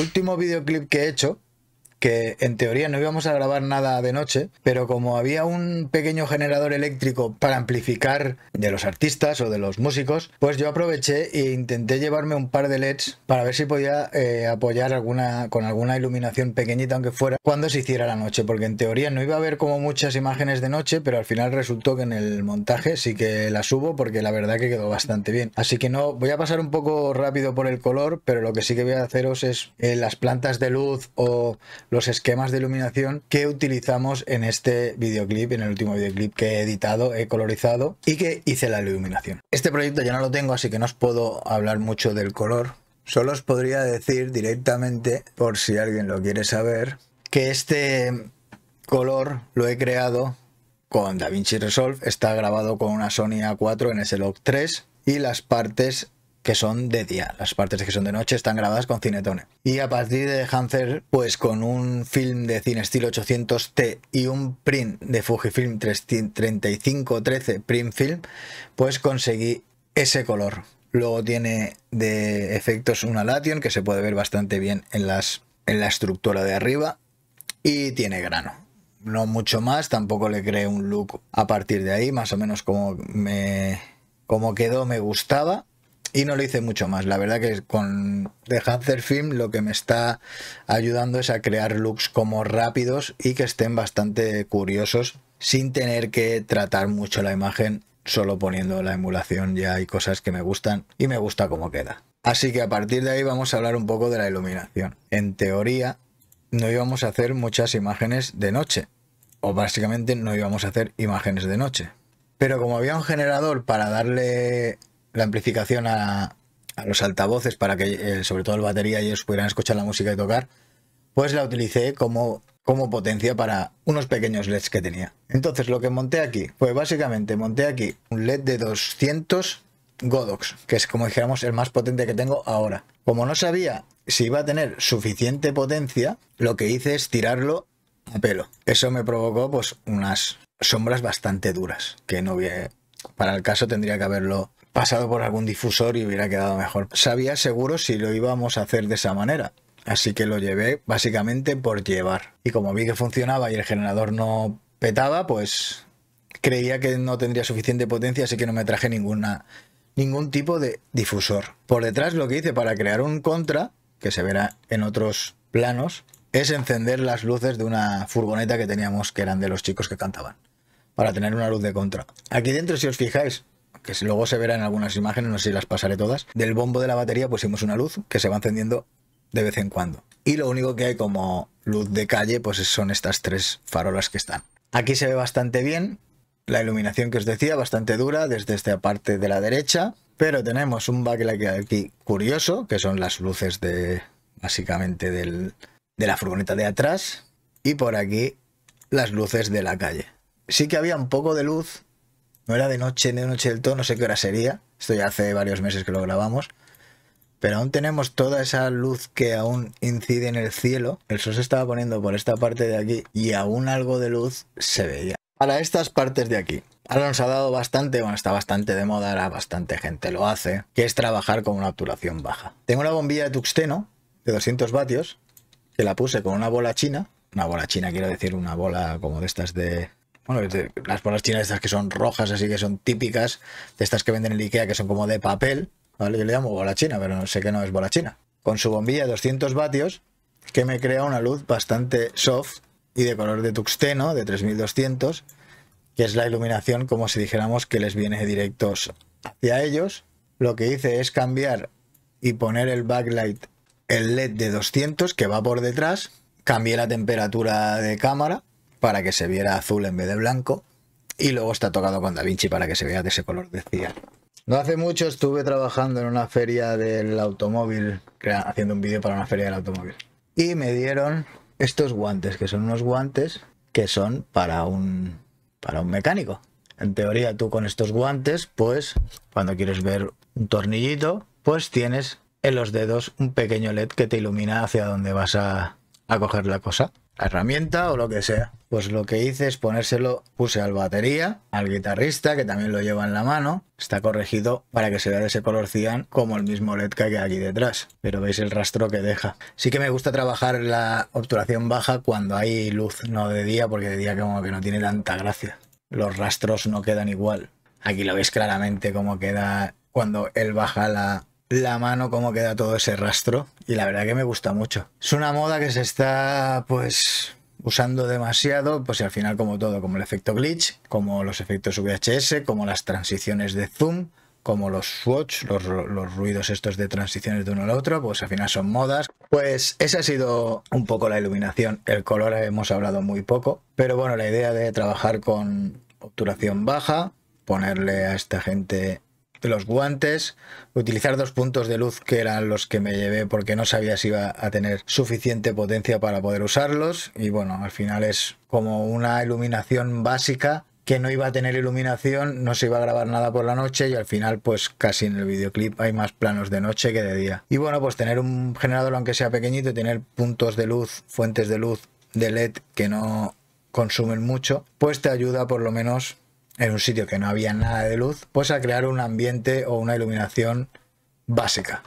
último videoclip que he hecho, que en teoría no íbamos a grabar nada de noche, pero como había un pequeño generador eléctrico para amplificar de los artistas o de los músicos, pues yo aproveché e intenté llevarme un par de LEDs para ver si podía eh, apoyar alguna con alguna iluminación pequeñita aunque fuera cuando se hiciera la noche, porque en teoría no iba a haber como muchas imágenes de noche, pero al final resultó que en el montaje sí que las subo porque la verdad que quedó bastante bien. Así que no voy a pasar un poco rápido por el color, pero lo que sí que voy a haceros es eh, las plantas de luz o los esquemas de iluminación que utilizamos en este videoclip, en el último videoclip que he editado, he colorizado y que hice la iluminación. Este proyecto ya no lo tengo, así que no os puedo hablar mucho del color. Solo os podría decir directamente, por si alguien lo quiere saber, que este color lo he creado con DaVinci Resolve, está grabado con una Sony A4 en S-Log 3 y las partes que son de día. Las partes que son de noche están grabadas con cinetone. Y a partir de Hancer, pues con un film de cine estilo 800T y un print de Fujifilm 3513 print film, pues conseguí ese color. Luego tiene de efectos una Lation que se puede ver bastante bien en, las, en la estructura de arriba y tiene grano no mucho más, tampoco le creé un look a partir de ahí, más o menos como me como quedó, me gustaba y no lo hice mucho más. La verdad que con The Hunter Film lo que me está ayudando es a crear looks como rápidos y que estén bastante curiosos sin tener que tratar mucho la imagen, solo poniendo la emulación ya hay cosas que me gustan y me gusta cómo queda. Así que a partir de ahí vamos a hablar un poco de la iluminación. En teoría no íbamos a hacer muchas imágenes de noche, o básicamente no íbamos a hacer imágenes de noche. Pero como había un generador para darle la amplificación a, los altavoces para que, eh, sobre todo el batería, ellos pudieran escuchar la música y tocar, pues la utilicé como, como potencia para unos pequeños LEDs que tenía. Entonces lo que monté aquí pues básicamente monté aquí un LED de 200 Godox, que es como dijéramos el más potente que tengo ahora. Como no sabía si iba a tener suficiente potencia, lo que hice es tirarlo a pelo. Eso me provocó pues unas sombras bastante duras, que no vi... Para el caso tendría que haberlo pasado por algún difusor y hubiera quedado mejor. Sabía seguro si lo íbamos a hacer de esa manera. Así que lo llevé básicamente por llevar. Y como vi que funcionaba y el generador no petaba, pues creía que no tendría suficiente potencia, así que no me traje ningún tipo de difusor. Por detrás lo que hice para crear un contra, que se verá en otros planos, es encender las luces de una furgoneta que teníamos que eran de los chicos que cantaban, para tener una luz de contra. Aquí dentro, si os fijáis, que luego se verá en algunas imágenes, no sé si las pasaré todas, del bombo de la batería pusimos una luz que se va encendiendo de vez en cuando. Y lo único que hay como luz de calle, pues son estas tres farolas que están. Aquí se ve bastante bien la iluminación que os decía, bastante dura desde esta parte de la derecha, pero tenemos un backlight aquí curioso, que son las luces de básicamente del, de la furgoneta de atrás y por aquí las luces de la calle. Sí que había un poco de luz no era de noche, ni de noche del todo, no sé qué hora sería. Esto ya hace varios meses que lo grabamos. Pero aún tenemos toda esa luz que aún incide en el cielo. El sol se estaba poniendo por esta parte de aquí y aún algo de luz se veía. Para estas partes de aquí. Ahora nos ha dado bastante, bueno, está bastante de moda, ahora bastante gente lo hace, que es trabajar con una obturación baja. Tengo una bombilla de tuxteno de 200 vatios que la puse con una bola china. Una bola china, quiero decir, una bola como de estas de bueno, las bolas chinas estas que son rojas, así que son típicas, de estas que venden en Ikea, que son como de papel, ¿vale? Yo le llamo bola china, pero sé que no es bola china. Con su bombilla de 200 vatios, que me crea una luz bastante soft y de color de tuxteno, de 3200, que es la iluminación como si dijéramos que les viene directos hacia ellos. Lo que hice es cambiar y poner el backlight, el LED de 200 que va por detrás. Cambié la temperatura de cámara para que se viera azul en vez de blanco. Y luego está tocado con Da Vinci para que se vea de ese color de No hace mucho estuve trabajando en una feria del automóvil, haciendo un vídeo para una feria del automóvil. Y me dieron estos guantes, que son unos guantes que son para un, para un mecánico. En teoría tú con estos guantes, pues cuando quieres ver un tornillito, pues tienes en los dedos un pequeño LED que te ilumina hacia donde vas a, a coger la cosa herramienta o lo que sea. Pues lo que hice es ponérselo, puse al batería, al guitarrista, que también lo lleva en la mano. Está corregido para que se vea de ese color cian como el mismo LED que hay aquí detrás. Pero veis el rastro que deja. Sí que me gusta trabajar la obturación baja cuando hay luz, no de día, porque de día como que no tiene tanta gracia. Los rastros no quedan igual. Aquí lo veis claramente cómo queda cuando él baja la, la mano como queda todo ese rastro y la verdad que me gusta mucho. Es una moda que se está pues usando demasiado, pues al final como todo, como el efecto glitch, como los efectos VHS, como las transiciones de zoom, como los swatch, los, los, ruidos estos de transiciones de uno al otro, pues al final son modas. Pues esa ha sido un poco la iluminación, el color hemos hablado muy poco, pero bueno, la idea de trabajar con obturación baja, ponerle a esta gente los guantes, utilizar dos puntos de luz que eran los que me llevé porque no sabía si iba a tener suficiente potencia para poder usarlos y bueno, al final es como una iluminación básica que no iba a tener iluminación, no se iba a grabar nada por la noche y al final pues casi en el videoclip hay más planos de noche que de día. Y bueno, pues tener un generador aunque sea pequeñito, tener puntos de luz, fuentes de luz de LED que no consumen mucho, pues te ayuda por lo menos en un sitio que no había nada de luz, pues a crear un ambiente o una iluminación básica.